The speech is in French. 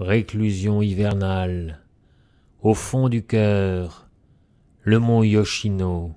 réclusion hivernale, au fond du cœur, le mont Yoshino.